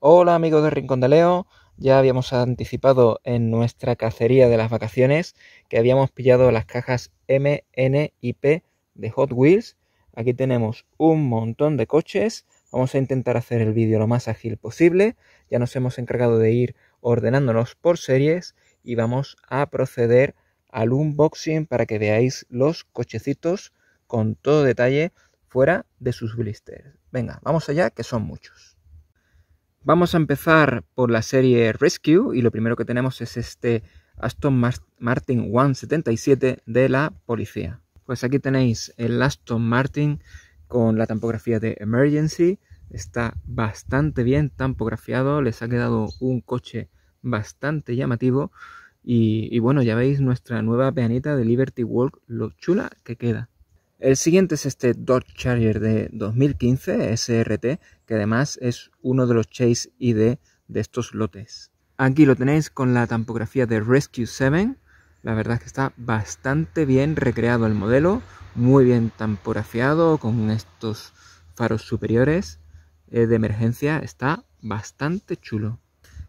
Hola amigos de Rincón de Leo, ya habíamos anticipado en nuestra cacería de las vacaciones que habíamos pillado las cajas M, N y P de Hot Wheels. Aquí tenemos un montón de coches, vamos a intentar hacer el vídeo lo más ágil posible, ya nos hemos encargado de ir ordenándonos por series y vamos a proceder al unboxing para que veáis los cochecitos con todo detalle fuera de sus blisters. Venga, vamos allá que son muchos. Vamos a empezar por la serie Rescue y lo primero que tenemos es este Aston Martin 177 de la policía. Pues aquí tenéis el Aston Martin con la tampografía de Emergency. Está bastante bien tampografiado, les ha quedado un coche bastante llamativo. Y, bueno, ya veis nuestra nueva peanita de Liberty Walk, lo chula que queda. El siguiente es este Dodge Charger de 2015 SRT, que además es uno de los Chase ID de estos lotes. Aquí lo tenéis con la tampografía de Rescue 7. La verdad es que está bastante bien recreado el modelo, muy bien tampografiado con estos faros superiores eh, de emergencia. Está bastante chulo.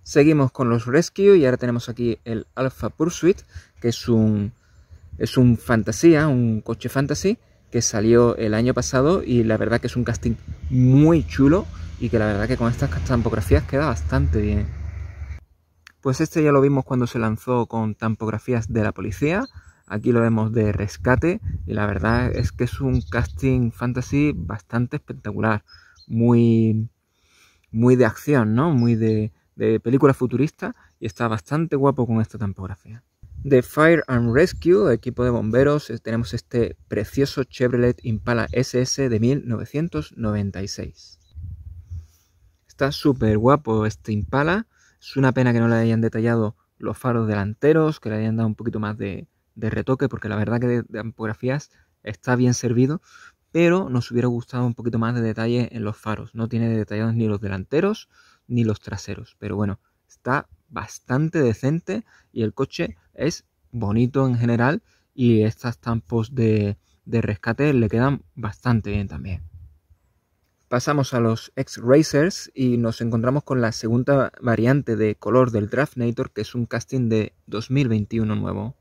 Seguimos con los Rescue y ahora tenemos aquí el Alpha Pursuit, que es un, es un fantasía, un coche fantasy, que salió el año pasado y la verdad que es un casting muy chulo y que la verdad que con estas tampografías queda bastante bien. Pues este ya lo vimos cuando se lanzó con tampografías de la policía, aquí lo vemos de rescate y la verdad es que es un casting fantasy bastante espectacular, muy, muy de acción, ¿no? Muy de, de película futurista y está bastante guapo con esta tampografía de Fire and Rescue, equipo de bomberos, tenemos este precioso Chevrolet Impala SS de 1996. Está súper guapo este Impala. Es una pena que no le hayan detallado los faros delanteros, que le hayan dado un poquito más de, retoque, porque la verdad que de, de ampografías está bien servido, pero nos hubiera gustado un poquito más de detalle en los faros. No tiene detallados ni los delanteros ni los traseros, pero bueno, está bastante decente y el coche es bonito en general y estas tampos de, rescate le quedan bastante bien también. Pasamos a los X-Racers y nos encontramos con la segunda variante de color del Draftnator, que es un casting de 2021 nuevo.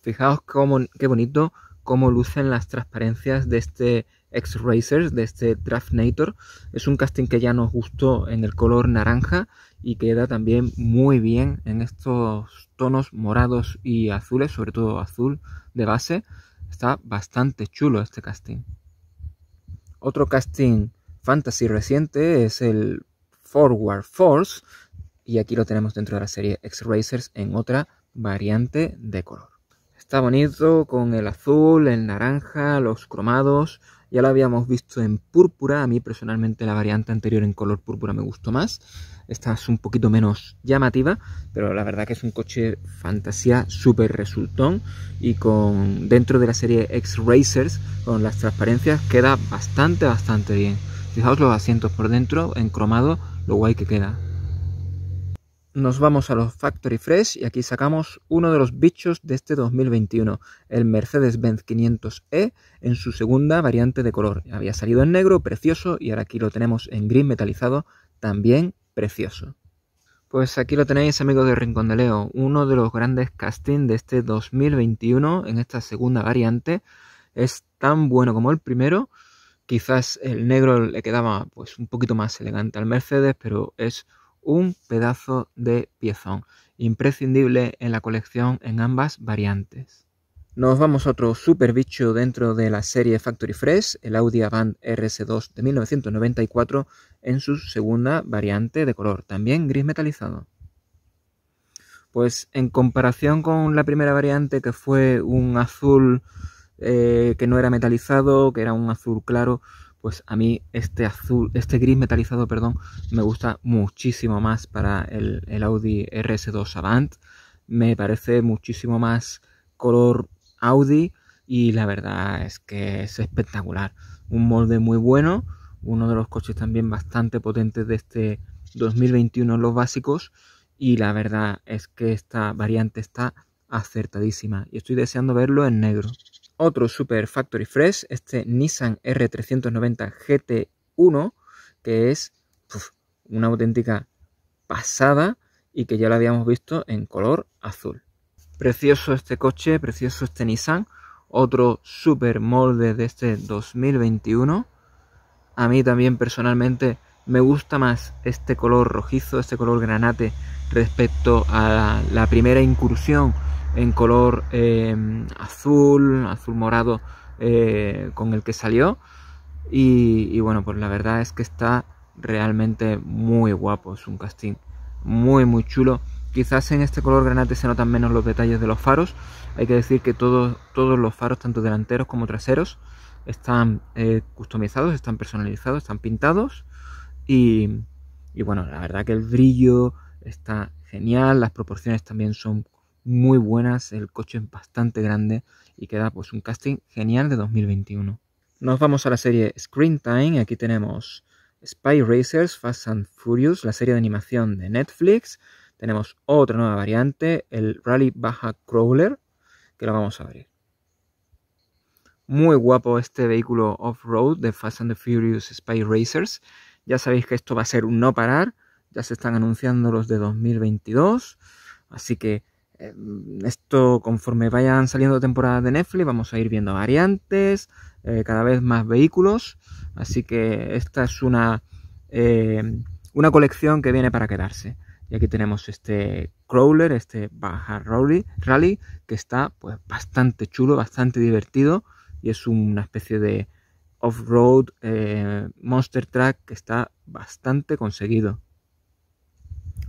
Fijaos cómo, qué bonito cómo lucen las transparencias de este X-Racers de este Draft Draftnator. Es un casting que ya nos gustó en el color naranja y queda también muy bien en estos tonos morados y azules, sobre todo azul de base. Está bastante chulo este casting. Otro casting fantasy reciente es el Forward Force y aquí lo tenemos dentro de la serie X-Racers en otra variante de color. Está bonito con el azul, el naranja, los cromados, ya lo habíamos visto en púrpura, a mí personalmente la variante anterior en color púrpura me gustó más, esta es un poquito menos llamativa, pero la verdad que es un coche fantasía súper resultón y con dentro de la serie X-Racers, con las transparencias, queda bastante, bastante bien. Fijaos los asientos por dentro en cromado, lo guay que queda nos vamos a los Factory Fresh y aquí sacamos uno de los bichos de este 2021, el Mercedes-Benz 500E en su segunda variante de color. Había salido en negro, precioso, y ahora aquí lo tenemos en gris metalizado, también precioso. Pues aquí lo tenéis amigos de Rincón de Leo, uno de los grandes castings de este 2021 en esta segunda variante. Es tan bueno como el primero, quizás el negro le quedaba pues un poquito más elegante al Mercedes, pero es un pedazo de piezón, imprescindible en la colección en ambas variantes. Nos vamos a otro super bicho dentro de la serie Factory Fresh, el Audi Avant RS2 de 1994 en su segunda variante de color, también gris metalizado. Pues en comparación con la primera variante que fue un azul eh, que no era metalizado, que era un azul claro, pues a mí este azul, este gris metalizado, perdón, me gusta muchísimo más para el, Audi RS2 Avant. Me parece muchísimo más color Audi y la verdad es que es espectacular. Un molde muy bueno, uno de los coches también bastante potentes de este 2021 los básicos y la verdad es que esta variante está acertadísima y estoy deseando verlo en negro otro Super Factory Fresh, este Nissan R390 GT1, que es una auténtica pasada y que ya lo habíamos visto en color azul. Precioso este coche, precioso este Nissan, otro super molde de este 2021. A mí también personalmente me gusta más este color rojizo, este color granate respecto a la primera incursión en color em, azul, azul morado eh, con el que salió. Y, bueno, pues la verdad es que está realmente muy guapo, es un casting muy muy chulo. Quizás en este color granate se notan menos los detalles de los faros. Hay que decir que todos, todos los faros, tanto delanteros como traseros, están eh, customizados, están personalizados, están pintados. Y, y bueno, la verdad que el brillo está genial, las proporciones también son muy buenas, el coche es bastante grande y queda pues un casting genial de 2021. Nos vamos a la serie Screen Time, aquí tenemos Spy Racers Fast and Furious, la serie de animación de Netflix. Tenemos otra nueva variante, el Rally Baja Crawler, que la vamos a abrir. Muy guapo este vehículo off-road de Fast and Furious Spy Racers. Ya sabéis que esto va a ser un no parar, ya se están anunciando los de 2022, así que Mm, esto conforme vayan saliendo temporadas de Netflix vamos a ir viendo variantes, eh, cada vez más vehículos, así que esta es una, eh, una colección que viene para quedarse. Y aquí tenemos este crawler, este Baja Rally, Rally que está pues, bastante chulo, bastante divertido y es una especie de off-road eh, monster track que está bastante conseguido.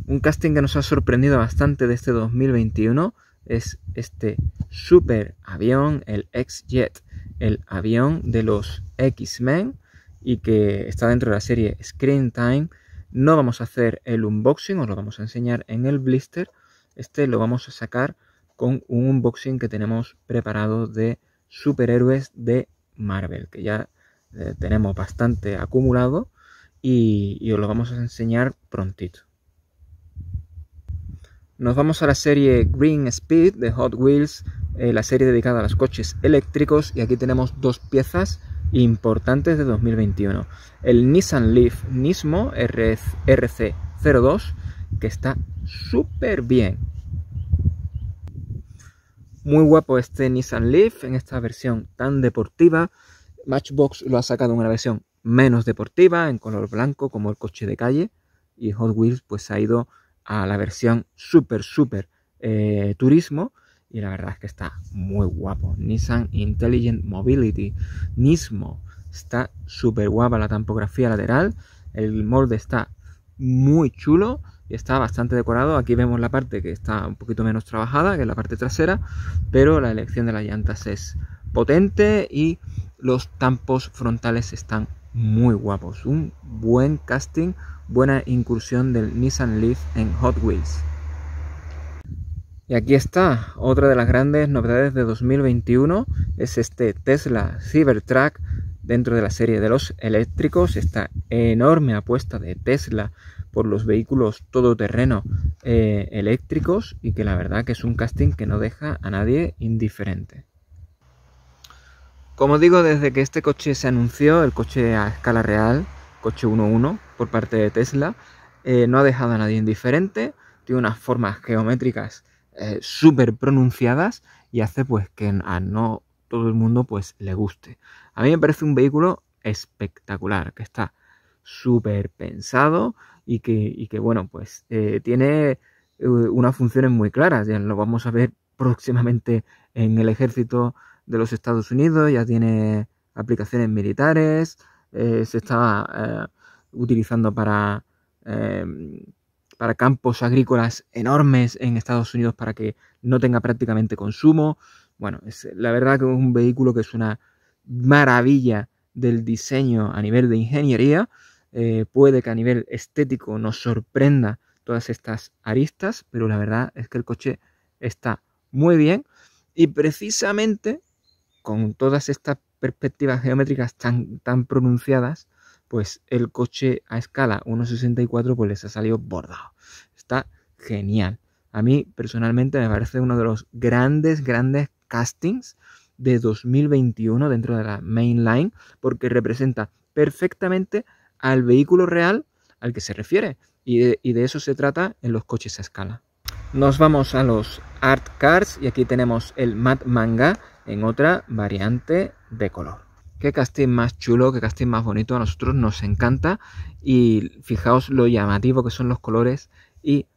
Un casting que nos ha sorprendido bastante de este 2021 es este super avión, el X-Jet, el avión de los X-Men y que está dentro de la serie Screen Time. No vamos a hacer el unboxing, os lo vamos a enseñar en el blister. Este lo vamos a sacar con un unboxing que tenemos preparado de superhéroes de Marvel, que ya eh, tenemos bastante acumulado y, y os lo vamos a enseñar prontito. Nos vamos a la serie Green Speed de Hot Wheels, eh, la serie dedicada a los coches eléctricos, y aquí tenemos dos piezas importantes de 2021. El Nissan Leaf Nismo RC02, que está súper bien. Muy guapo este Nissan Leaf en esta versión tan deportiva. Matchbox lo ha sacado en una versión menos deportiva, en color blanco, como el coche de calle. Y Hot Wheels pues ha ido a la versión super, super eh, turismo. Y la verdad es que está muy guapo. Nissan Intelligent Mobility, Nismo. Está súper guapa la tampografía lateral. El molde está muy chulo y está bastante decorado. Aquí vemos la parte que está un poquito menos trabajada, que es la parte trasera, pero la elección de las llantas es potente y los tampos frontales están muy guapos. Un buen casting buena incursión del Nissan Leaf en Hot Wheels. Y aquí está, otra de las grandes novedades de 2021 es este Tesla Cybertruck dentro de la serie de los eléctricos, esta enorme apuesta de Tesla por los vehículos todoterreno eh, eléctricos y que la verdad que es un casting que no deja a nadie indiferente. Como digo, desde que este coche se anunció, el coche a escala real, coche 11 por parte de Tesla. Eh, no ha dejado a nadie indiferente, tiene unas formas geométricas eh, súper pronunciadas y hace pues que a no todo el mundo pues le guste. A mí me parece un vehículo espectacular, que está súper pensado y que, bueno pues eh, tiene unas funciones muy claras, ya lo vamos a ver próximamente en el ejército de los Estados Unidos, ya tiene aplicaciones militares, eh, se está eh, utilizando para, em, para campos agrícolas enormes en Estados Unidos para que no tenga prácticamente consumo. Bueno, es, la verdad que es un vehículo que es una maravilla del diseño a nivel de ingeniería. Eh, puede que a nivel estético nos sorprenda todas estas aristas, pero la verdad es que el coche está muy bien y precisamente con todas estas perspectivas geométricas tan, tan pronunciadas, pues el coche a escala 1.64 pues les ha salido bordado. Está genial. A mí personalmente me parece uno de los grandes, grandes castings de 2021 dentro de la mainline porque representa perfectamente al vehículo real al que se refiere y de, eso se trata en los coches a escala. Nos vamos a los art cars y aquí tenemos el Matt Manga en otra variante de color. Qué casting más chulo, qué casting más bonito, a nosotros nos encanta y fijaos lo llamativo que son los colores y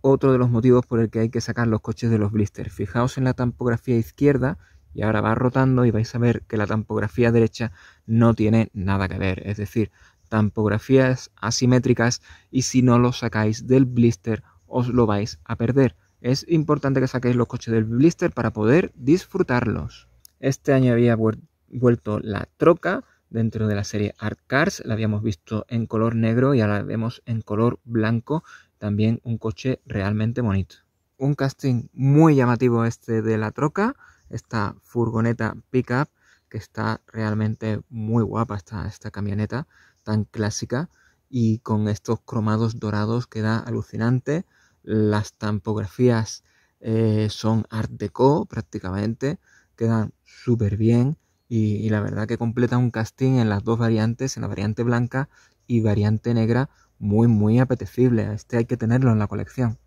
otro de los motivos por el que hay que sacar los coches de los blisters. Fijaos en la tampografía izquierda y ahora va rotando y vais a ver que la tampografía derecha no tiene nada que ver, es decir, tampografías asimétricas y si no lo sacáis del blister os lo vais a perder. Es importante que saquéis los coches del blister para poder disfrutarlos. Este año había vuelto la troca dentro de la serie Art Cars. La habíamos visto en color negro y ahora la vemos en color blanco. También un coche realmente bonito. Un casting muy llamativo este de la troca. Esta furgoneta pickup que está realmente muy guapa esta, esta camioneta tan clásica y con estos cromados dorados queda alucinante las tampografías eh, son art deco prácticamente, quedan súper bien y, la verdad que completa un casting en las dos variantes, en la variante blanca y variante negra, muy muy apetecible. Este hay que tenerlo en la colección.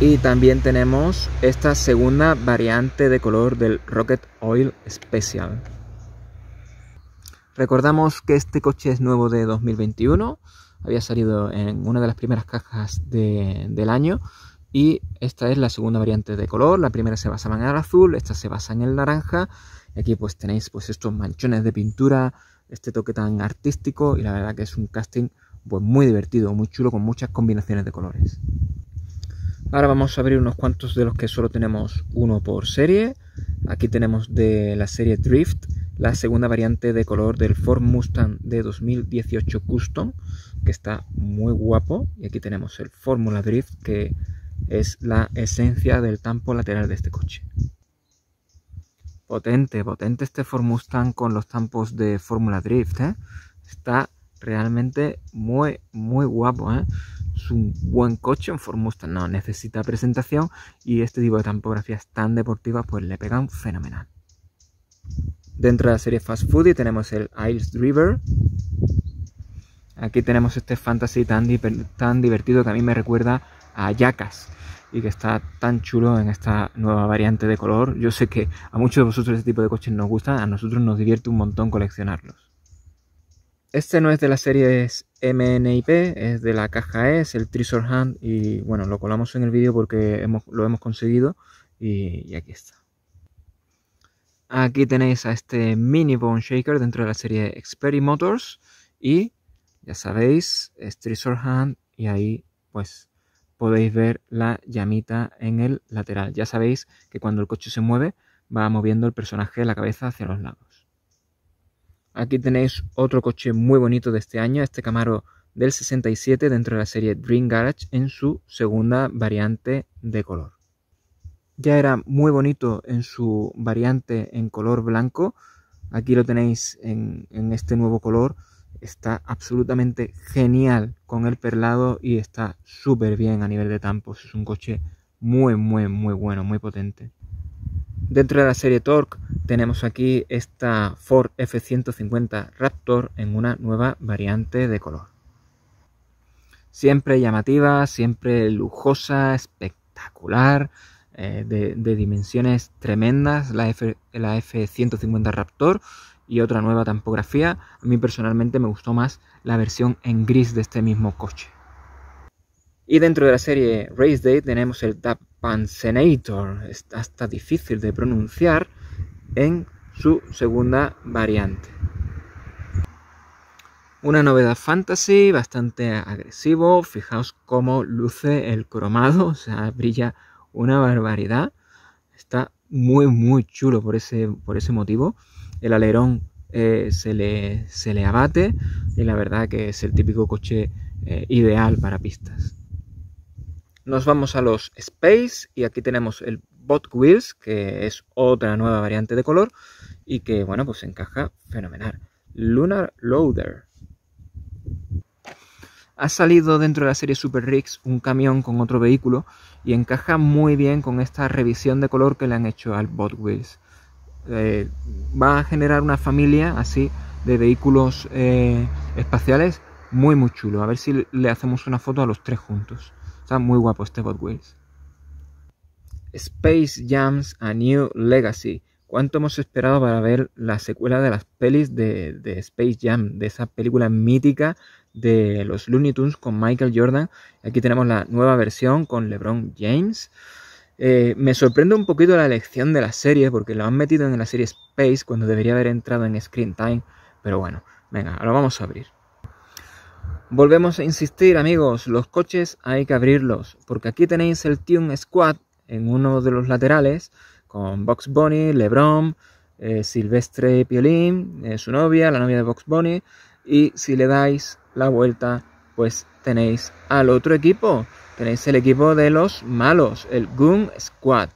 Y también tenemos esta segunda variante de color del Rocket Oil Special. Recordamos que este coche es nuevo de 2021 había salido en una de las primeras cajas del año y esta es la segunda variante de color, la primera se basaba en el azul, esta se basa en el naranja aquí pues tenéis pues estos manchones de pintura, este toque tan artístico y la verdad que es un casting pues muy divertido, muy chulo con muchas combinaciones de colores. Ahora vamos a abrir unos cuantos de los que solo tenemos uno por serie. Aquí tenemos de la serie Drift, la segunda variante de color del Ford Mustang de 2018 Custom que está muy guapo. Y aquí tenemos el Fórmula Drift, que es la esencia del tampo lateral de este coche. Potente, potente este Ford con los tampos de Fórmula Drift. ¿eh? Está realmente muy, muy guapo. ¿eh? Es un buen coche, en Ford no necesita presentación y este tipo de tampografías tan deportivas pues le pegan fenomenal. Dentro de la serie Fast Foodie tenemos el Isles River, Aquí tenemos este fantasy tan, divertido que a mí me recuerda a Yakas y que está tan chulo en esta nueva variante de color. Yo sé que a muchos de vosotros este tipo de coches nos gusta, a nosotros nos divierte un montón coleccionarlos. Este no es de la serie MNIP, es de la caja e, es el Treasure Hunt y bueno, lo colamos en el vídeo porque lo hemos conseguido y, aquí está. Aquí tenéis a este mini Bone Shaker dentro de la serie Experi Motors y ya sabéis, es Treasure Hand y ahí pues podéis ver la llamita en el lateral. Ya sabéis que cuando el coche se mueve va moviendo el personaje de la cabeza hacia los lados. Aquí tenéis otro coche muy bonito de este año, este Camaro del 67 dentro de la serie Dream Garage en su segunda variante de color. Ya era muy bonito en su variante en color blanco, aquí lo tenéis en, en este nuevo color está absolutamente genial con el perlado y está súper bien a nivel de tampos. Es un coche muy, muy, muy bueno, muy potente. Dentro de la serie Torque tenemos aquí esta Ford F150 Raptor en una nueva variante de color. Siempre llamativa, siempre lujosa, espectacular, eh, de, dimensiones tremendas la, F, la F150 Raptor y otra nueva tampografía. A mí personalmente me gustó más la versión en gris de este mismo coche. Y dentro de la serie Race Day tenemos el Tab Senator, está hasta difícil de pronunciar, en su segunda variante. Una novedad fantasy bastante agresivo, fijaos cómo luce el cromado, o sea, brilla una barbaridad. Está muy, muy chulo por por ese motivo el alerón eh, se, le, se le abate y la verdad que es el típico coche eh, ideal para pistas. Nos vamos a los Space y aquí tenemos el Bot Wheels, que es otra nueva variante de color y que, bueno, pues encaja fenomenal. Lunar Loader. Ha salido dentro de la serie Super Rigs un camión con otro vehículo y encaja muy bien con esta revisión de color que le han hecho al Bot Wheels. Eh, va a generar una familia así de vehículos eh, espaciales muy muy chulo. A ver si le hacemos una foto a los tres juntos. Está muy guapo este Bot Wheels. Space Jams A New Legacy. ¿Cuánto hemos esperado para ver la secuela de las pelis de Space Jam? De esa película mítica de los Looney Tunes con Michael Jordan. Aquí tenemos la nueva versión con LeBron James. Eh, me sorprende un poquito la elección de la serie, porque lo han metido en la serie Space cuando debería haber entrado en Screen Time. Pero bueno, venga, lo vamos a abrir. Volvemos a insistir, amigos, los coches hay que abrirlos, porque aquí tenéis el Tune Squad en uno de los laterales, con Box Bunny, LeBron, eh, Silvestre Piolín, eh, su novia, la novia de Box Bunny, y si le dais la vuelta, pues tenéis al otro equipo tenéis el equipo de los malos, el Goon Squad.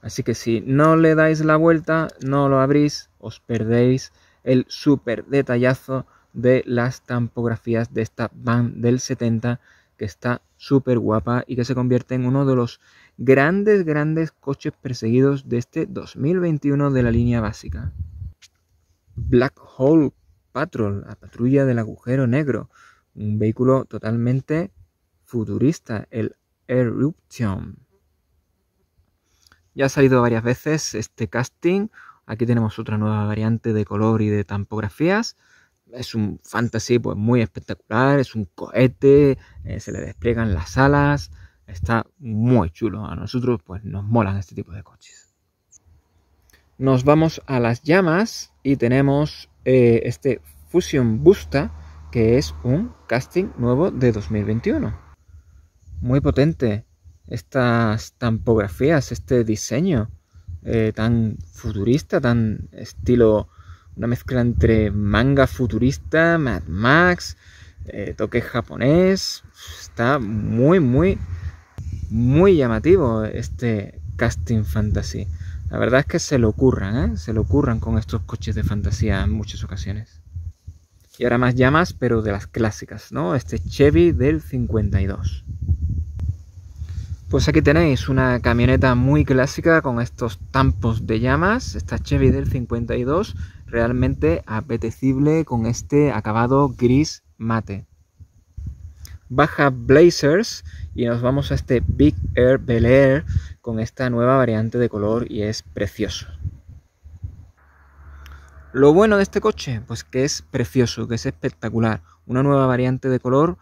Así que si no le dais la vuelta, no lo abrís, os perdéis el súper detallazo de las tampografías de esta van del 70 que está súper guapa y que se convierte en uno de los grandes, grandes coches perseguidos de este 2021 de la línea básica. Black Hole Patrol, la patrulla del agujero negro, un vehículo totalmente futurista, el Eruption. Ya ha salido varias veces este casting. Aquí tenemos otra nueva variante de color y de tampografías. Es un fantasy pues, muy espectacular, es un cohete, eh, se le despliegan las alas, está muy chulo. A nosotros pues, nos molan este tipo de coches. Nos vamos a las llamas y tenemos eh, este Fusion Busta, que es un casting nuevo de 2021 muy potente estas tampografías, este diseño eh, tan futurista, tan estilo, una mezcla entre manga futurista, Mad Max, eh, toque japonés. Está muy, muy, muy llamativo este casting fantasy. La verdad es que se lo ocurran, ¿eh? se lo ocurran con estos coches de fantasía en muchas ocasiones. Y ahora más llamas, pero de las clásicas, ¿no? Este Chevy del 52. Pues aquí tenéis una camioneta muy clásica con estos tampos de llamas, esta Chevy del 52, realmente apetecible con este acabado gris mate. Baja Blazers y nos vamos a este Big Air Bel Air con esta nueva variante de color y es precioso. Lo bueno de este coche, pues que es precioso, que es espectacular, una nueva variante de color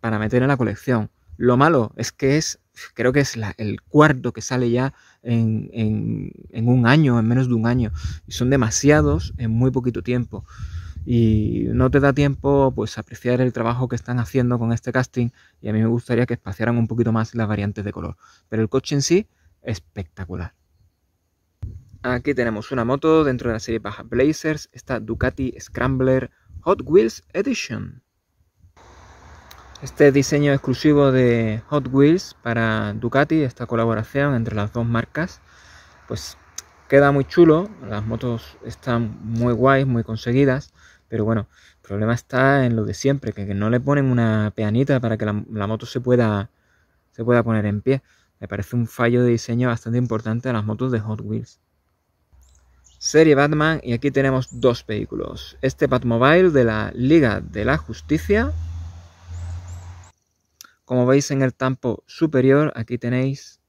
para meter en la colección. Lo malo es que es creo que es el cuarto que sale ya en, en, un año, en menos de un año. Y son demasiados en muy poquito tiempo. Y no te da tiempo pues apreciar el trabajo que están haciendo con este casting. Y a mí me gustaría que espaciaran un poquito más las variantes de color. Pero el coche en sí, espectacular. Aquí tenemos una moto dentro de la serie Baja Blazers. Esta Ducati Scrambler Hot Wheels Edition. Este diseño exclusivo de Hot Wheels para Ducati, esta colaboración entre las dos marcas, pues queda muy chulo, las motos están muy guays, muy conseguidas, pero bueno, el problema está en lo de siempre, que, no le ponen una peanita para que la, moto se pueda, se pueda poner en pie. Me parece un fallo de diseño bastante importante a las motos de Hot Wheels. Serie Batman y aquí tenemos dos vehículos. Este Batmobile de la Liga de la Justicia como veis en el tampo superior, aquí tenéis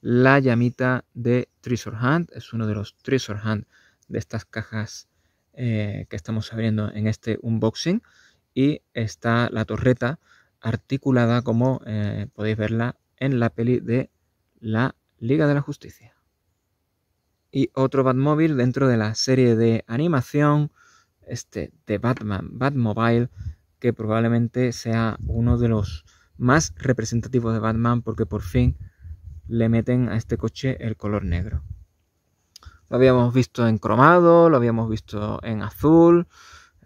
la llamita de Treasure Hunt. Es uno de los Treasure Hunt de estas cajas eh, que estamos abriendo en este unboxing. Y está la torreta articulada como eh, podéis verla en la peli de la Liga de la Justicia. Y otro Batmobile dentro de la serie de animación, este de Batman, Batmobile, que probablemente sea uno de los más representativo de Batman porque por fin le meten a este coche el color negro. Lo habíamos visto en cromado, lo habíamos visto en azul,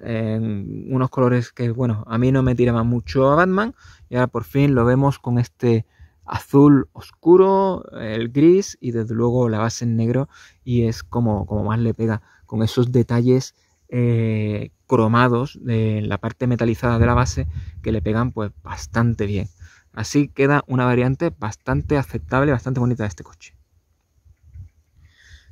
en unos colores que, bueno, a mí no me tiraban mucho a Batman y ahora por fin lo vemos con este azul oscuro, el gris y desde luego la base en negro y es como, como más le pega con esos detalles eh, cromados de la parte metalizada de la base que le pegan pues bastante bien. Así queda una variante bastante aceptable, bastante bonita de este coche.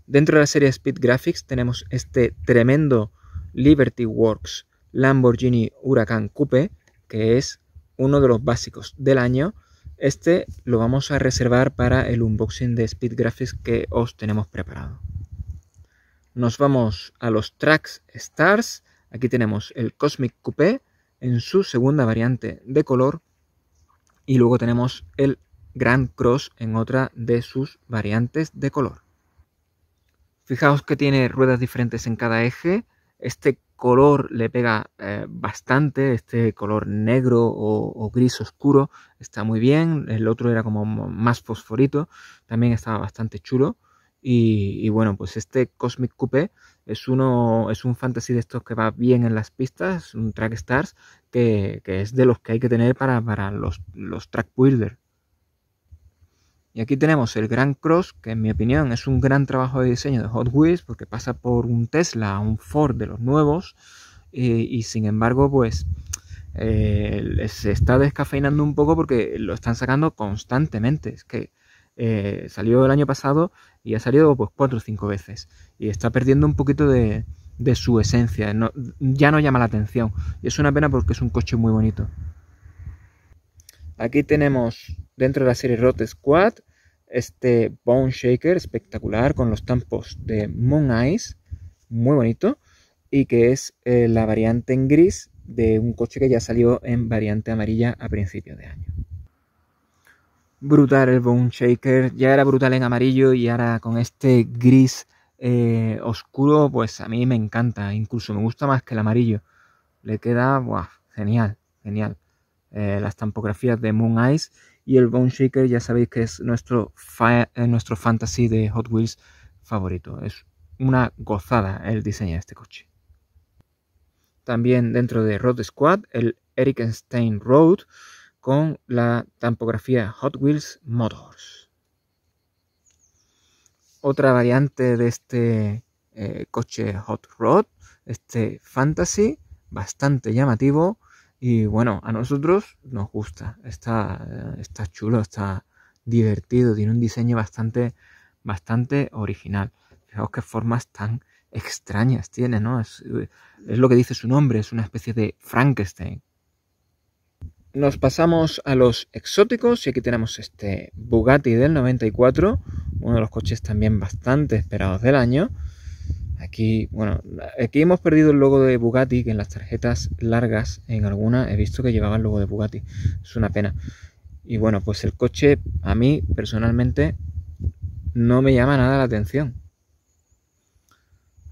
Dentro de la serie Speed Graphics tenemos este tremendo Liberty Works Lamborghini Huracán Coupe, que es uno de los básicos del año. Este lo vamos a reservar para el unboxing de Speed Graphics que os tenemos preparado nos vamos a los Trax Stars. Aquí tenemos el Cosmic Coupé en su segunda variante de color y luego tenemos el Grand Cross en otra de sus variantes de color. Fijaos que tiene ruedas diferentes en cada eje. Este color le pega eh, bastante, este color negro o, gris oscuro está muy bien. El otro era como más fosforito, también estaba bastante chulo. Y, bueno, pues este Cosmic Coupé es uno, es un fantasy de estos que va bien en las pistas, un track stars, que, es de los que hay que tener para, los, los track Builder. Y aquí tenemos el Grand Cross, que en mi opinión es un gran trabajo de diseño de Hot Wheels, porque pasa por un Tesla, un Ford de los nuevos, y sin embargo, pues eh, se está descafeinando un poco porque lo están sacando constantemente. Es que eh, salió el año pasado y ha salido pues cuatro o cinco veces y está perdiendo un poquito de, su esencia, ya no llama la atención y es una pena porque es un coche muy bonito. Aquí tenemos dentro de la serie Rot Squad este Bone Shaker espectacular con los tampos de Moon Eyes, muy bonito, y que es eh, la variante en gris de un coche que ya salió en variante amarilla a principio de año brutal el Bone Shaker. Ya era brutal en amarillo y ahora con este gris eh, oscuro, pues a mí me encanta. Incluso me gusta más que el amarillo. Le queda, genial, genial. Eh, las tampografías de Moon Eyes y el Bone Shaker, ya sabéis que es nuestro, eh, nuestro fantasy de Hot Wheels favorito. Es una gozada el diseño de este coche. También dentro de Road Squad, el Eric Road, con la tampografía Hot Wheels Motors. Otra variante de este eh, coche Hot Rod, este Fantasy, bastante llamativo. Y bueno, a nosotros nos gusta, está, está chulo, está divertido, tiene un diseño bastante, bastante original. Fijaos qué formas tan extrañas tiene, ¿no? es lo que dice su nombre, es una especie de Frankenstein nos pasamos a los exóticos y aquí tenemos este Bugatti del 94, uno de los coches también bastante esperados del año. Aquí, bueno, aquí hemos perdido el logo de Bugatti, que en las tarjetas largas, en alguna, he visto que llevaba el logo de Bugatti. Es una pena. Y bueno, pues el coche a mí personalmente no me llama nada la atención.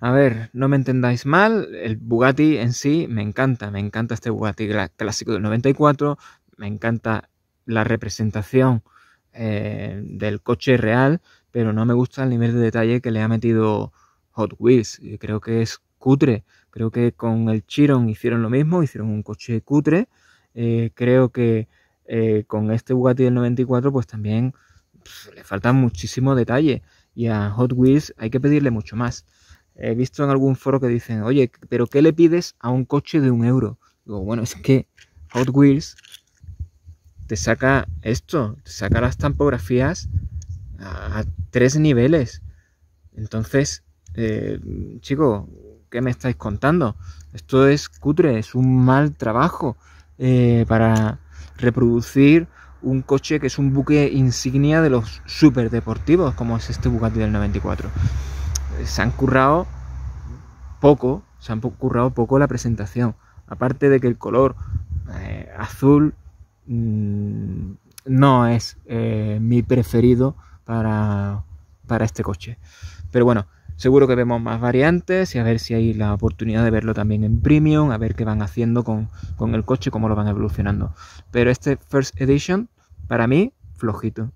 A ver, no me entendáis mal, el Bugatti en sí me encanta, me encanta este Bugatti clásico del 94, me encanta la representación eh, del coche real, pero no me gusta el nivel de detalle que le ha metido Hot Wheels. Creo que es cutre, creo que con el Chiron hicieron lo mismo, hicieron un coche cutre. Eh, creo que eh, con este Bugatti del 94 pues también le falta muchísimo detalle y a Hot Wheels hay que pedirle mucho más he visto en algún foro que dicen, oye, pero ¿qué le pides a un coche de un euro? Digo, bueno, es que Hot Wheels te saca esto, te saca las tampografías a, tres niveles. Entonces, eh, chico, ¿qué me estáis contando? Esto es cutre, es un mal trabajo eh, para reproducir un coche que es un buque insignia de los superdeportivos, como es este Bugatti del 94 se han currado poco, se han currado poco la presentación. Aparte de que el color eh, azul mm, no es eh, mi preferido para, este coche. Pero bueno, seguro que vemos más variantes y a ver si hay la oportunidad de verlo también en premium, a ver qué van haciendo con, con el coche, cómo lo van evolucionando. Pero este First Edition, para mí, flojito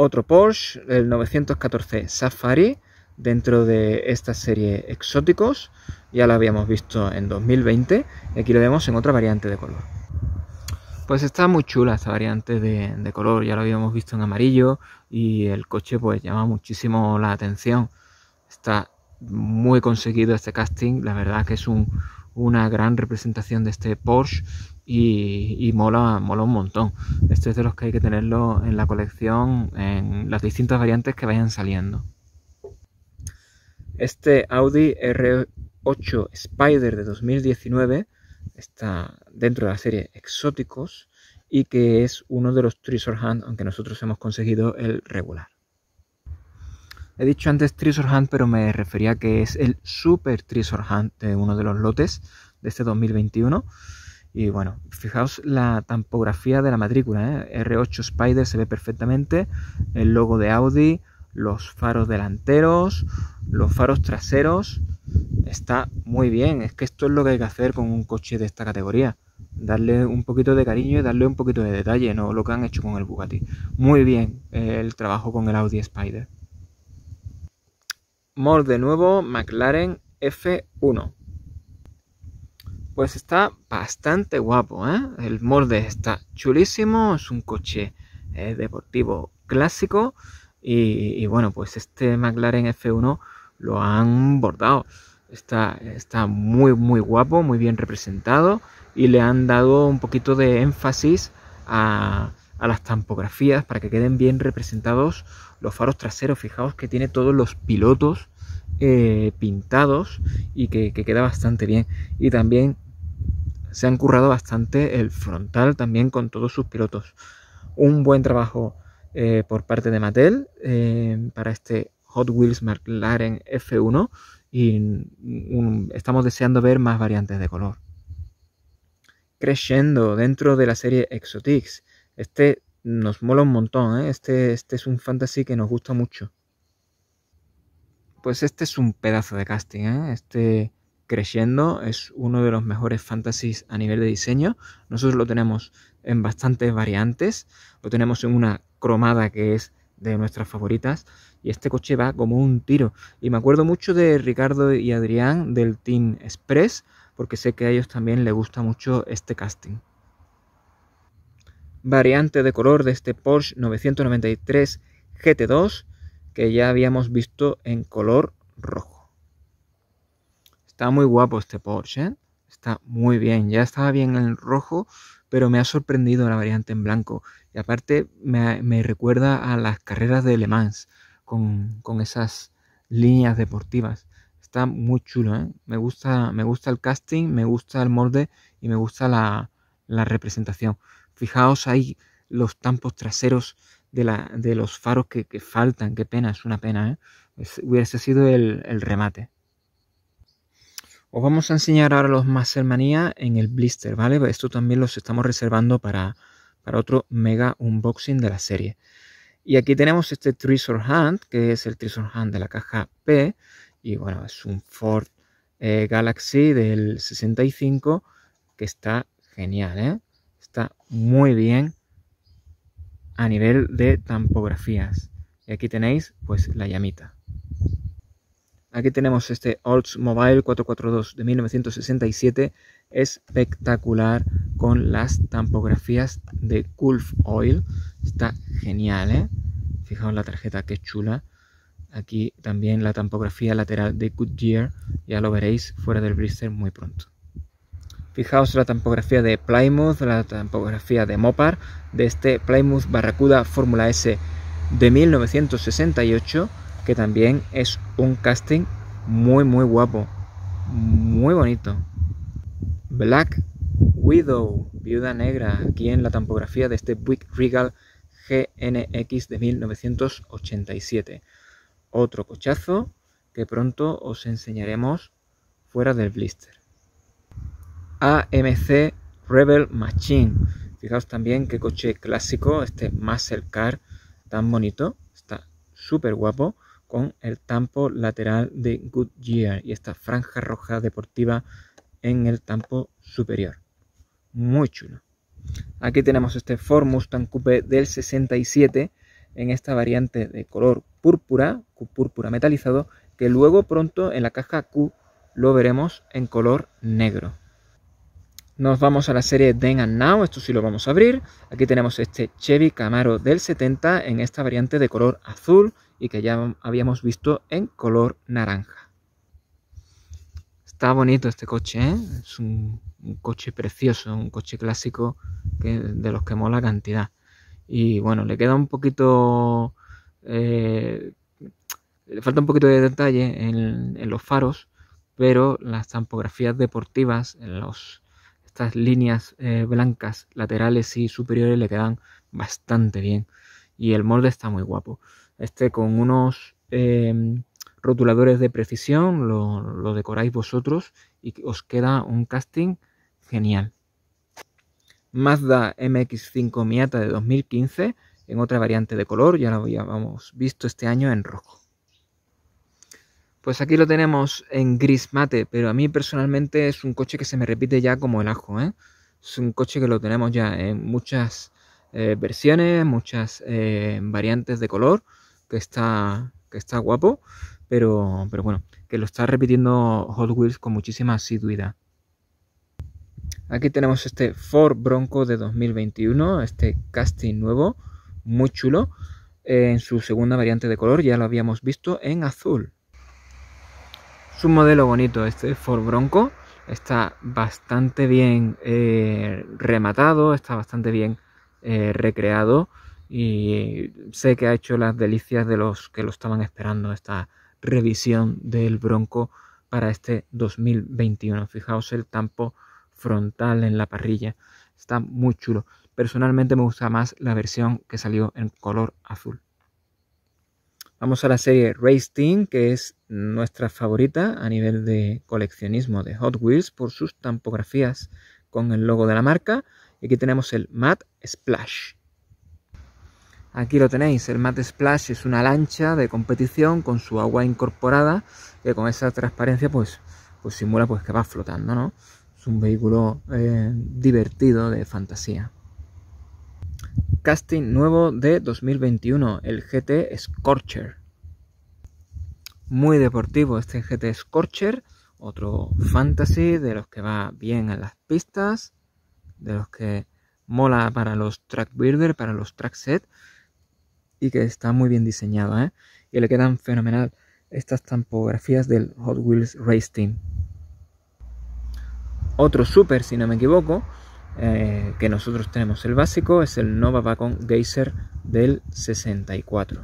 otro Porsche, el 914 Safari, dentro de esta serie exóticos. Ya lo habíamos visto en 2020 y aquí lo vemos en otra variante de color. Pues está muy chula esta variante de, color, ya lo habíamos visto en amarillo y el coche pues llama muchísimo la atención. Está muy conseguido este casting, la verdad que es una gran representación de este Porsche y, mola, mola un montón. Esto es de los que hay que tenerlo en la colección en las distintas variantes que vayan saliendo. Este Audi R8 Spider de 2019 está dentro de la serie Exóticos y que es uno de los Treasure Hunt, aunque nosotros hemos conseguido el regular. He dicho antes Treasure Hunt, pero me refería a que es el Super Treasure Hunt de uno de los lotes de este 2021 y bueno, fijaos la tampografía de la matrícula, ¿eh? r R8 Spider se ve perfectamente, el logo de Audi, los faros delanteros, los faros traseros, está muy bien, es que esto es lo que hay que hacer con un coche de esta categoría, darle un poquito de cariño y darle un poquito de detalle, no lo que han hecho con el Bugatti. Muy bien eh, el trabajo con el Audi Spider. Mall de nuevo, McLaren F1 pues está bastante guapo, ¿eh? El molde está chulísimo, es un coche eh, deportivo clásico y, bueno, pues este McLaren F1 lo han bordado. Está, está muy, muy guapo, muy bien representado y le han dado un poquito de énfasis a, las tampografías para que queden bien representados los faros traseros. Fijaos que tiene todos los pilotos eh, pintados y que, que, queda bastante bien. Y también se han currado bastante el frontal también con todos sus pilotos. Un buen trabajo eh, por parte de Mattel eh, para este Hot Wheels McLaren F1 y estamos deseando ver más variantes de color. creciendo dentro de la serie Exotics. Este nos mola un montón, ¿eh? este, este es un fantasy que nos gusta mucho. Pues este es un pedazo de casting, este creciendo, es uno de los mejores fantasies a nivel de diseño. Nosotros lo tenemos en bastantes variantes, lo tenemos en una cromada que es de nuestras favoritas y este coche va como un tiro. Y me acuerdo mucho de Ricardo y Adrián del Team Express porque sé que a ellos también les gusta mucho este casting. Variante de color de este Porsche 993 GT2 que ya habíamos visto en color rojo. Está muy guapo este Porsche, ¿eh? está muy bien. Ya estaba bien en rojo, pero me ha sorprendido la variante en blanco. Y aparte me, recuerda a las carreras de Le Mans, con, esas líneas deportivas. Está muy chulo, ¿eh? me, gusta, me gusta el casting, me gusta el molde y me gusta la, la representación. Fijaos ahí los tampos traseros de, la, de los faros que, faltan. Qué pena, es una pena. ¿eh? hubiese sido el, el remate. Os vamos a enseñar ahora los Mastermania en el blister, ¿vale? Esto también los estamos reservando para, para otro mega unboxing de la serie. Y aquí tenemos este Treasure Hunt, que es el Treasure Hunt de la caja P. Y bueno, es un Ford eh, Galaxy del 65 que está genial, ¿eh? Está muy bien a nivel de tampografías. Y aquí tenéis pues la llamita. Aquí tenemos este Oldsmobile 442 de 1967, espectacular con las tampografías de Gulf Oil. Está genial, ¿eh? Fijaos la tarjeta, qué chula. Aquí también la tampografía lateral de Goodyear, ya lo veréis fuera del blister muy pronto. Fijaos la tampografía de Plymouth, la tampografía de Mopar, de este Plymouth Barracuda Fórmula S de 1968 que también es un casting muy, muy guapo, muy bonito. Black Widow, viuda negra, aquí en la tampografía de este Buick Regal GNX de 1987. Otro cochazo que pronto os enseñaremos fuera del blister. AMC Rebel Machine. Fijaos también qué coche clásico, este Muscle Car tan bonito, está súper guapo con el tampo lateral de Goodyear y esta franja roja deportiva en el tampo superior. Muy chulo. Aquí tenemos este Ford Mustang Coupe del 67 en esta variante de color púrpura, púrpura metalizado, que luego pronto en la caja Q lo veremos en color negro. Nos vamos a la serie Den Now, esto sí lo vamos a abrir. Aquí tenemos este Chevy Camaro del 70 en esta variante de color azul y que ya habíamos visto en color naranja. Está bonito este coche, ¿eh? es un, coche precioso, un coche clásico de los que mola cantidad. Y bueno, le queda un poquito... Eh, le falta un poquito de detalle en, los faros, pero las tampografías deportivas, en los, estas líneas eh, blancas laterales y superiores le quedan bastante bien. Y el molde está muy guapo este con unos em, rotuladores de precisión, lo, decoráis vosotros y os queda un casting genial. Mazda MX5 Miata de 2015 en otra variante de color, ya lo habíamos visto este año en rojo. Pues aquí lo tenemos en gris mate, pero a mí personalmente es un coche que se me repite ya como el ajo. ¿eh? Es un coche que lo tenemos ya en muchas eh, versiones, muchas eh, variantes de color que está, que está guapo, pero, bueno, que lo está repitiendo Hot Wheels con muchísima asiduidad. Aquí tenemos este Ford Bronco de 2021, este casting nuevo, muy chulo, eh, en su segunda variante de color, ya lo habíamos visto en azul. Es un modelo bonito este Ford Bronco, está bastante bien eh, rematado, está bastante bien eh, recreado y sé que ha hecho las delicias de los que lo estaban esperando esta revisión del Bronco para este 2021. Fijaos el tampo frontal en la parrilla, está muy chulo. Personalmente me gusta más la versión que salió en color azul. Vamos a la serie Race Team, que es nuestra favorita a nivel de coleccionismo de Hot Wheels por sus tampografías con el logo de la marca. Y aquí tenemos el Matte Splash Aquí lo tenéis, el Mat Splash es una lancha de competición con su agua incorporada que con esa transparencia pues, pues simula pues que va flotando, ¿no? Es un vehículo eh, divertido de fantasía. Casting nuevo de 2021, el GT Scorcher. Muy deportivo este GT Scorcher, otro fantasy de los que va bien en las pistas, de los que mola para los track builder, para los track set y que está muy bien diseñado, ¿eh? Y le quedan fenomenal estas tampografías del Hot Wheels Race Team. Otro super, si no me equivoco, eh, que nosotros tenemos el básico, es el Nova Vacon Geyser del 64.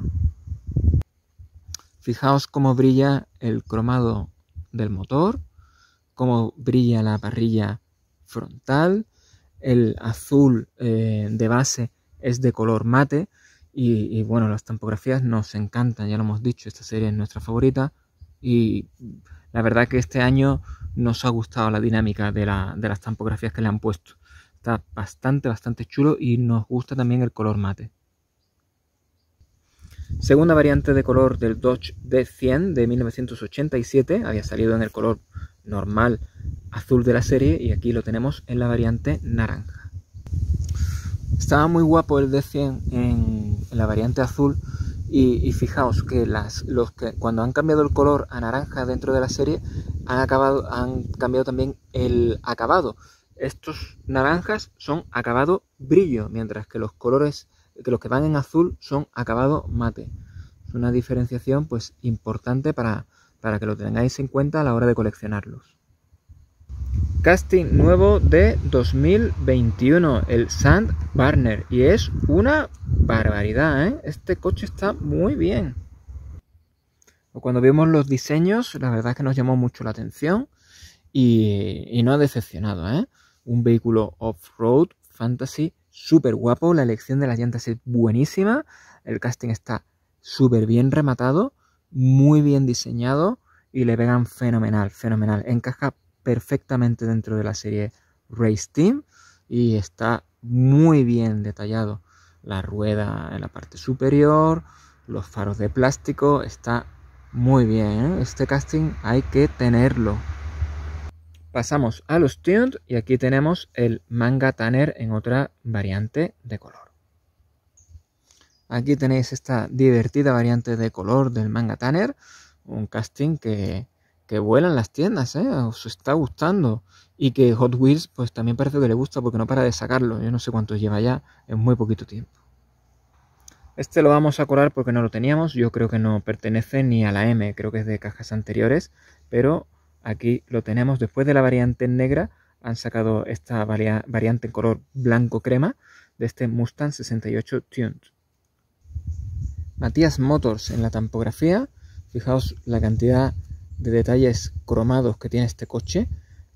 Fijaos cómo brilla el cromado del motor, cómo brilla la parrilla frontal, el azul eh, de base es de color mate, y, bueno, las tampografías nos encantan, ya lo hemos dicho, esta serie es nuestra favorita. Y la verdad que este año nos ha gustado la dinámica de, de las tampografías que le han puesto. Está bastante, bastante chulo y nos gusta también el color mate. Segunda variante de color del Dodge D100 de 1987, había salido en el color normal azul de la serie y aquí lo tenemos en la variante naranja. Estaba muy guapo el D100 en, la variante azul y, fijaos que, las, los que cuando han cambiado el color a naranja dentro de la serie han, acabado, han cambiado también el acabado. Estos naranjas son acabado brillo, mientras que los colores que los que van en azul son acabado mate. Es una diferenciación pues importante para que lo tengáis en cuenta a la hora de coleccionarlos casting nuevo de 2021, el Sand Barner. Y es una barbaridad, ¿eh? Este coche está muy bien. Cuando vimos los diseños, la verdad es que nos llamó mucho la atención y, no ha decepcionado, ¿eh? Un vehículo off-road, fantasy, súper guapo. La elección de las llantas es buenísima. El casting está súper bien rematado, muy bien diseñado y le pegan fenomenal, fenomenal. Encaja perfectamente dentro de la serie Race Team y está muy bien detallado. La rueda en la parte superior, los faros de plástico, está muy bien. ¿eh? Este casting hay que tenerlo. Pasamos a los tuned y aquí tenemos el manga tanner en otra variante de color. Aquí tenéis esta divertida variante de color del manga tanner, un casting que que vuelan las tiendas, ¿eh? Os está gustando. Y que Hot Wheels, pues también parece que le gusta porque no para de sacarlo. Yo no sé cuánto lleva ya, en muy poquito tiempo. Este lo vamos a colar porque no lo teníamos. Yo creo que no pertenece ni a la M, creo que es de cajas anteriores. Pero aquí lo tenemos. Después de la variante negra, han sacado esta variante en color blanco crema de este Mustang 68 Tuned. Matías Motors en la tampografía. Fijaos la cantidad de detalles cromados que tiene este coche,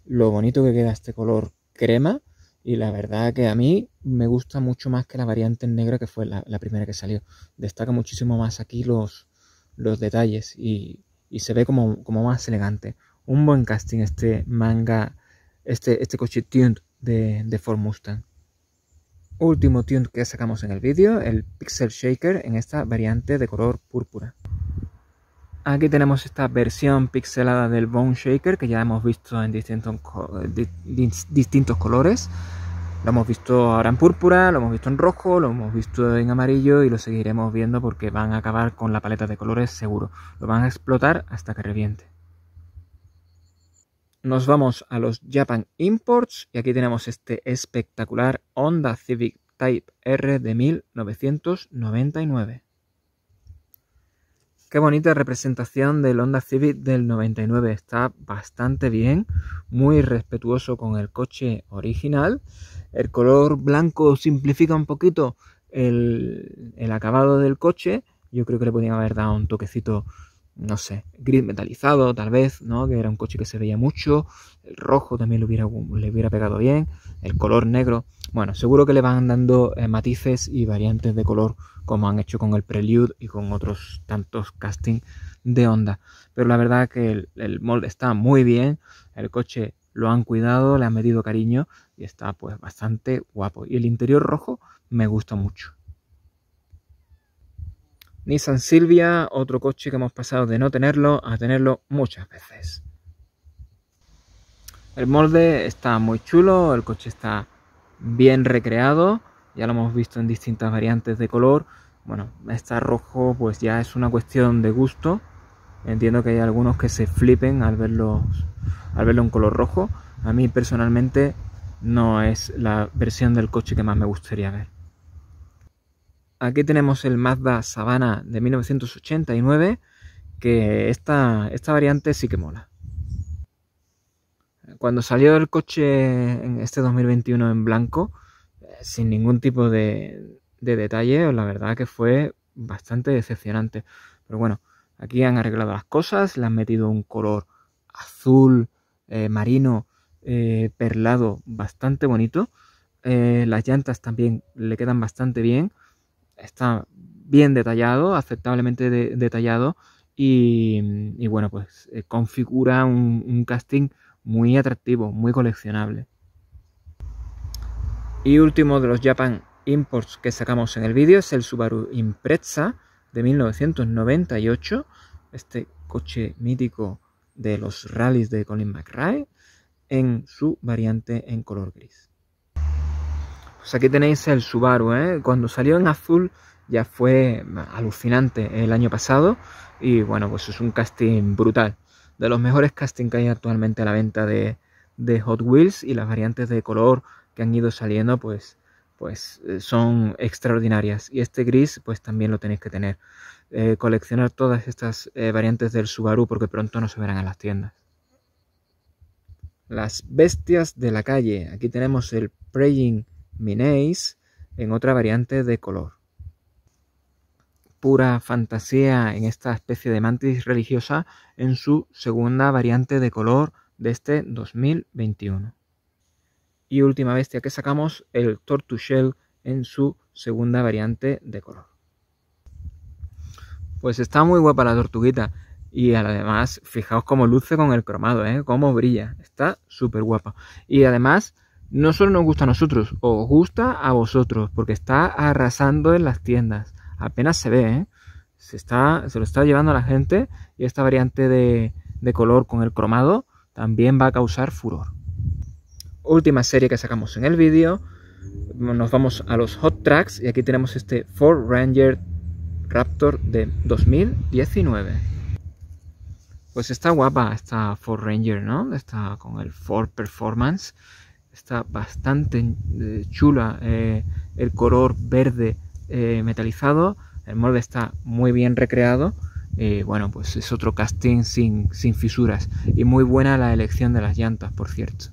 lo bonito que queda este color crema y la verdad que a mí me gusta mucho más que la variante negra que fue la, primera que salió. Destaca muchísimo más aquí los, los detalles y, se ve como, más elegante. Un buen casting este manga, este, este coche tuned de, de Ford Mustang. Último tuned que sacamos en el vídeo, el Pixel Shaker en esta variante de color púrpura. Aquí tenemos esta versión pixelada del Bone Shaker que ya hemos visto en distintos, colores. Lo hemos visto ahora en púrpura, lo hemos visto en rojo, lo hemos visto en amarillo y lo seguiremos viendo porque van a acabar con la paleta de colores seguro. Lo van a explotar hasta que reviente. Nos vamos a los Japan Imports y aquí tenemos este espectacular Honda Civic Type R de 1999. Qué bonita representación del Honda Civic del 99. Está bastante bien, muy respetuoso con el coche original. El color blanco simplifica un poquito el, acabado del coche. Yo creo que le podían haber dado un toquecito, no sé, gris metalizado tal vez, ¿no? Que era un coche que se veía mucho. El rojo también le hubiera, le hubiera pegado bien. El color negro. Bueno, seguro que le van dando eh, matices y variantes de color como han hecho con el Prelude y con otros tantos castings de Honda. Pero la verdad que el, molde está muy bien, el coche lo han cuidado, le han metido cariño y está pues bastante guapo. Y el interior rojo me gusta mucho. Nissan Silvia, otro coche que hemos pasado de no tenerlo a tenerlo muchas veces. El molde está muy chulo, el coche está bien recreado, ya lo hemos visto en distintas variantes de color. Bueno, está rojo pues ya es una cuestión de gusto. Entiendo que hay algunos que se flipen al al verlo en color rojo. A mí personalmente no es la versión del coche que más me gustaría ver. Aquí tenemos el Mazda Sabana de 1989, que esta, esta variante sí que mola. Cuando salió el coche en este 2021 en blanco, sin ningún tipo de, detalle, la verdad que fue bastante decepcionante. Pero bueno, aquí han arreglado las cosas, le han metido un color azul, eh, marino, eh, perlado, bastante bonito. Eh, las llantas también le quedan bastante bien. Está bien detallado, aceptablemente detallado. Y, bueno, pues configura un casting muy atractivo, muy coleccionable. Y último de los Japan Imports que sacamos en el vídeo es el Subaru Impreza de 1998, este coche mítico de los rallies de Colin McRae, en su variante en color gris. Pues aquí tenéis el Subaru, ¿eh? cuando salió en azul ya fue alucinante el año pasado y bueno, pues es un casting brutal, de los mejores castings que hay actualmente a la venta de, de Hot Wheels y las variantes de color que han ido saliendo, pues, pues eh, son extraordinarias. Y este gris, pues también lo tenéis que tener. Eh, coleccionar todas estas eh, variantes del Subaru porque pronto no se verán en las tiendas. Las bestias de la calle. Aquí tenemos el Praying Mineis en otra variante de color. Pura fantasía en esta especie de mantis religiosa en su segunda variante de color de este 2021 y última bestia que sacamos, el shell en su segunda variante de color. Pues está muy guapa la tortuguita. Y además, fijaos cómo luce con el cromado, ¿eh? Cómo brilla. Está súper guapa. Y además, no solo nos gusta a nosotros, os gusta a vosotros, porque está arrasando en las tiendas. Apenas se ve, ¿eh? Se, está, se lo está llevando a la gente y esta variante de color con el cromado también va a causar furor última serie que sacamos en el vídeo. Nos vamos a los hot tracks y aquí tenemos este Ford Ranger Raptor de 2019. Pues está guapa esta Ford Ranger, ¿no? Está con el Ford Performance. Está bastante eh, chula eh, el color verde eh, metalizado. El molde está muy bien recreado. Y bueno, pues es otro casting sin, sin, fisuras. Y muy buena la elección de las llantas, por cierto.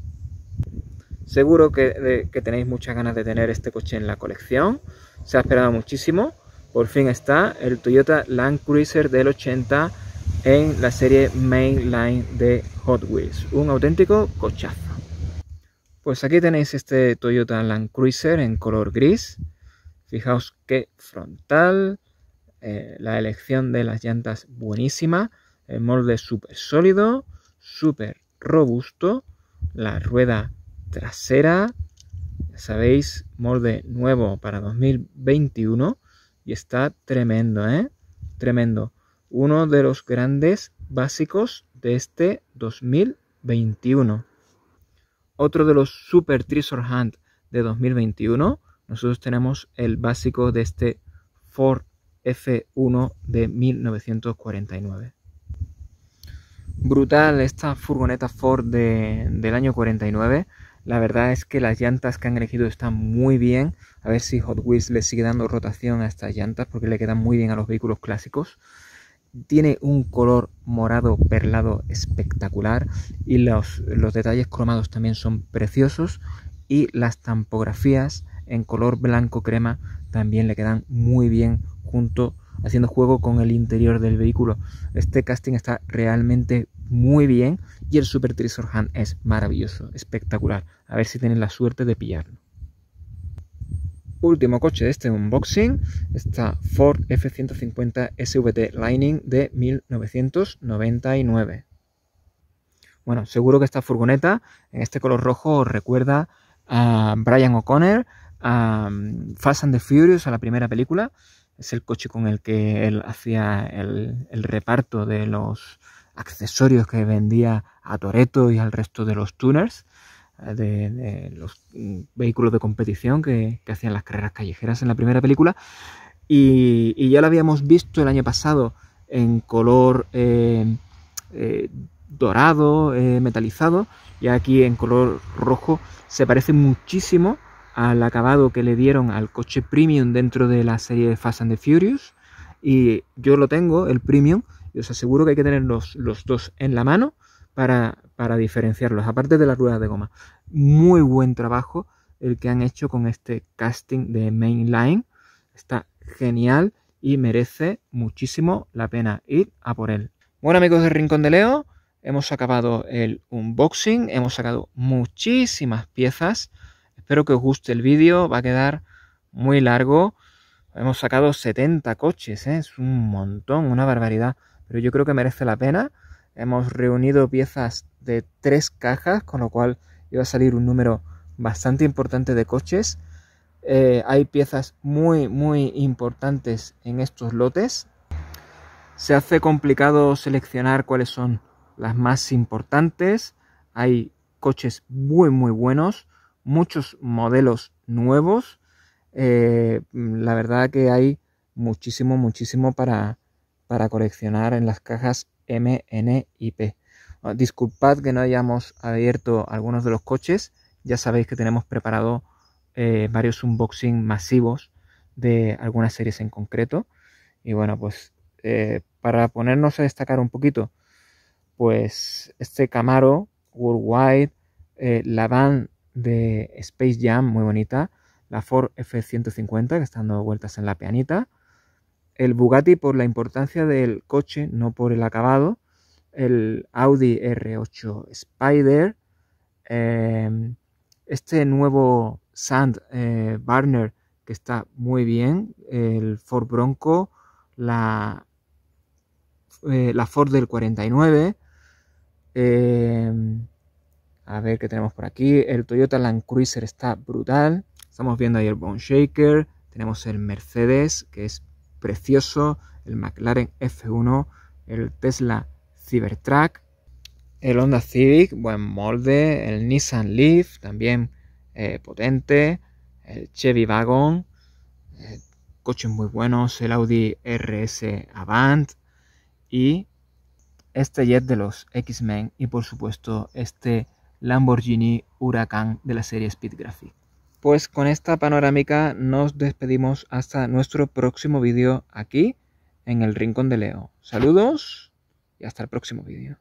Seguro que, tenéis muchas ganas de tener este coche en la colección. Se ha esperado muchísimo. Por fin está el Toyota Land Cruiser del 80 en la serie Mainline de Hot Wheels. Un auténtico cochazo. Pues aquí tenéis este Toyota Land Cruiser en color gris. Fijaos qué frontal. Eh, la elección de las llantas buenísima. El molde súper sólido, súper robusto. La rueda trasera. Ya sabéis, molde nuevo para 2021 y está tremendo, ¿eh? Tremendo. Uno de los grandes básicos de este 2021. Otro de los Super Treasure Hunt de 2021. Nosotros tenemos el básico de este Ford F1 de 1949. Brutal esta furgoneta Ford del año 49. La verdad es que las llantas que han elegido están muy bien. A ver si Hot Wheels le sigue dando rotación a estas llantas porque le quedan muy bien a los vehículos clásicos. Tiene un color morado perlado espectacular y los, los detalles cromados también son preciosos y las tampografías en color blanco crema también le quedan muy bien junto haciendo juego con el interior del vehículo. Este casting está realmente muy bien y el Super Treasure Hunt es maravilloso, espectacular. A ver si tienen la suerte de pillarlo. Último coche de este unboxing, está Ford F-150 SVT Lightning de 1999. Bueno, seguro que esta furgoneta en este color rojo os recuerda a Brian O'Connor, a mm, Fast and the Furious, a la primera película. Es el coche con el que él hacía el reparto de los accesorios que vendía a Toretto... y al resto de los tuners, eh, de, los mm, vehículos de competición que, hacían las carreras callejeras en la primera película. Y, ya lo habíamos visto el año pasado en color eh, eh, dorado, metalizado, y aquí en color rojo se parece muchísimo al acabado que le dieron al coche premium dentro de la serie de Fast and the Furious. Y yo lo tengo, el premium, y os aseguro que hay que tener los, dos en la mano para, diferenciarlos, aparte de las ruedas de goma. Muy buen trabajo el que han hecho con este casting de Mainline. Está genial y merece muchísimo la pena ir a por él. Bueno amigos de Rincón de Leo, hemos acabado el unboxing, hemos sacado muchísimas piezas. Espero que os guste el vídeo, va a quedar muy largo. Hemos sacado 70 coches, ¿eh? es un montón, una barbaridad pero yo creo que merece la pena. Hemos reunido piezas de tres cajas, con lo cual iba a salir un número bastante importante de coches. Eh, hay piezas muy, muy importantes en estos lotes. Se hace complicado seleccionar cuáles son las más importantes. Hay coches muy, muy buenos, muchos modelos nuevos. Eh, la verdad que hay muchísimo, muchísimo para, para coleccionar en las cajas M, N y P. Ah, disculpad que no hayamos abierto algunos de los coches, ya sabéis que tenemos preparado eh, varios unboxing masivos de algunas series en concreto. Y bueno, pues eh, para ponernos a destacar un poquito, pues este Camaro Worldwide, eh, la van de Space Jam, muy bonita, la Ford F-150 que está dando vueltas en la pianita, el Bugatti por la importancia del coche, no por el acabado, el Audi R8 Spider, eh, este nuevo Sand Barner eh, que está muy bien, el Ford Bronco, la, eh, la Ford del 49, a ver qué tenemos por aquí, el Toyota Land Cruiser está brutal, estamos viendo ahí el Bone Shaker, tenemos el Mercedes que es precioso, el McLaren F1, el Tesla Cybertruck, el Honda Civic, buen molde, el Nissan Leaf, también eh, potente, el Chevy Wagon, eh, coches muy buenos, el Audi RS Avant y este jet de los X-Men y por supuesto este Lamborghini Huracán de la serie Speed Graphic. Pues con esta panorámica nos despedimos hasta nuestro próximo vídeo aquí en el Rincón de Leo. Saludos y hasta el próximo vídeo.